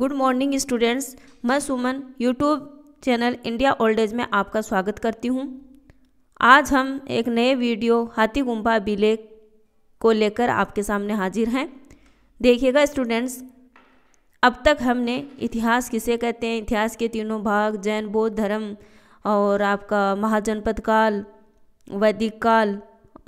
good morning students मैं Suman YouTube channel India old age में आपका स्वागत करती हूँ आज हम एक नए वीडियो हाथी गुम्बा बिले को लेकर आपके सामने हाजिर हैं देखिएगा स्टूडेंट्स अब तक हमने इतिहास किसे कहते हैं इतिहास के तीनों भाग जैन बौद्ध धर्म और आपका महाजनपद काल वैदिक काल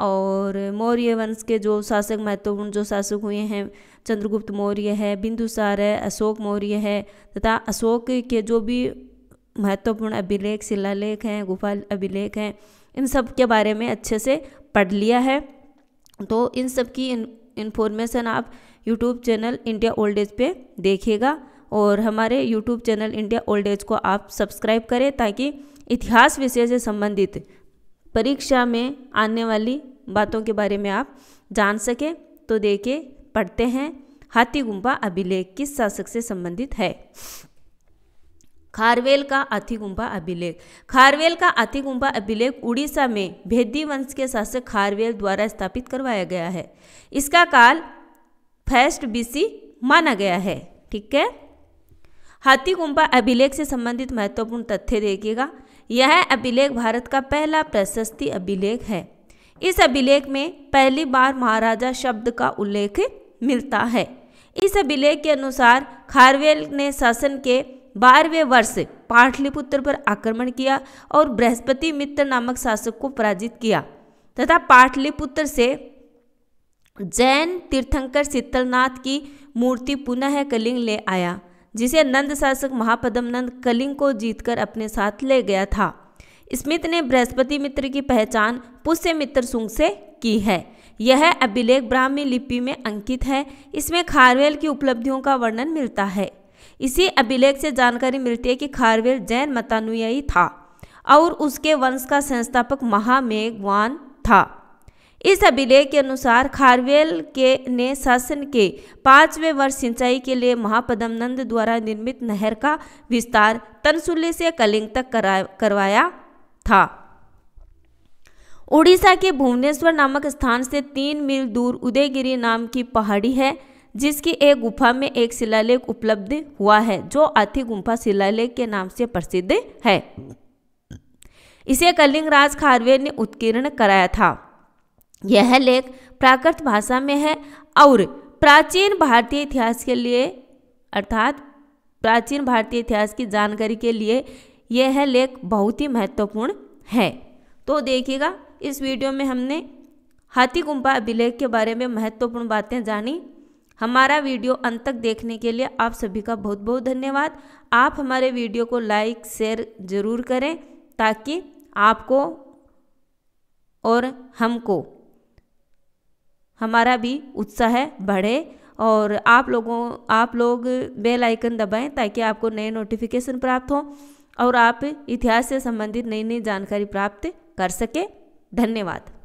और मौर्य वंश के जो शासक महत्वपूर्ण जो शासक हुए हैं चंद्रगुप्त मौर्य है बिंदुसार है अशोक मौर्य है तथा अशोक के जो भी महत्वपूर्ण अभिलेख शिलालेख हैं गुफा अभिलेख हैं इन सब के बारे में अच्छे से पढ़ लिया है तो इन सब की इन्फॉर्मेशन आप YouTube channel India old age पे देखेगा और हमारे YouTube channel India old age को आप सब्सक्राइब करें ताकि इतिहास विषय से संबंधित परीक्षा में आने वाली बातों के बारे में आप जान सकें तो देखे पढ़ते हैं हाथी गुम्फा अभिलेख किस शासक से संबंधित है खारवेल का अतिगुम्फा अभिलेख खारवेल का अतिगुम्फा अभिलेख उड़ीसा में भेदी वंश के शासक खारवेल द्वारा स्थापित करवाया गया है इसका काल फर्स्ट बीसी माना गया है ठीक है हाथी गुम्फा अभिलेख से संबंधित महत्वपूर्ण तथ्य देखिएगा यह अभिलेख भारत का पहला प्रशस्ति अभिलेख है इस अभिलेख में पहली बार महाराजा शब्द का उल्लेख मिलता है इस अभिलेख के अनुसार खारवेल ने शासन के बारहवें वर्ष पाटलिपुत्र पर आक्रमण किया और बृहस्पति मित्र नामक शासक को पराजित किया तथा पाटलिपुत्र से जैन तीर्थंकर शीतलनाथ की मूर्ति पुनः कलिंग ले आया जिसे नंद शासक महापदम नंद कलिंग को जीतकर अपने साथ ले गया था स्मिथ ने बृहस्पति मित्र की पहचान पुष्य मित्र सुंग से की है यह अभिलेख ब्राह्मी लिपि में अंकित है इसमें खारवेल की उपलब्धियों का वर्णन मिलता है इसी अभिलेख से जानकारी मिलती है कि खारवेल जैन मतानुयायी था और उसके वंश का संस्थापक महामेघवान था इस अभिलेख के अनुसार खारवेल के ने शासन के पांचवे वर्ष सिंचाई के लिए महापदमनंद द्वारा निर्मित नहर का विस्तार तनसुल्ले से कलिंग तक करवाया था उड़ीसा के भुवनेश्वर नामक स्थान से तीन मील दूर उदयगिरी नाम की पहाड़ी है जिसकी एक गुफा में एक शिलालेख उपलब्ध हुआ है जो अति गुफा शिलालेख के नाम से प्रसिद्ध है इसे कलिंगराज खारवेल ने उत्कीर्ण कराया था यह लेख प्राकृत भाषा में है और प्राचीन भारतीय इतिहास के लिए अर्थात प्राचीन भारतीय इतिहास की जानकारी के लिए यह लेख बहुत ही महत्वपूर्ण है तो देखिएगा इस वीडियो में हमने हाथी गुम्पा अभिलेख के बारे में महत्वपूर्ण बातें जानी हमारा वीडियो अंत तक देखने के लिए आप सभी का बहुत बहुत धन्यवाद आप हमारे वीडियो को लाइक शेयर ज़रूर करें ताकि आपको और हमको हमारा भी उत्साह बढ़े और आप लोगों आप लोग बेल आइकन दबाएं ताकि आपको नए नोटिफिकेशन प्राप्त हों और आप इतिहास से संबंधित नई नई जानकारी प्राप्त कर सकें धन्यवाद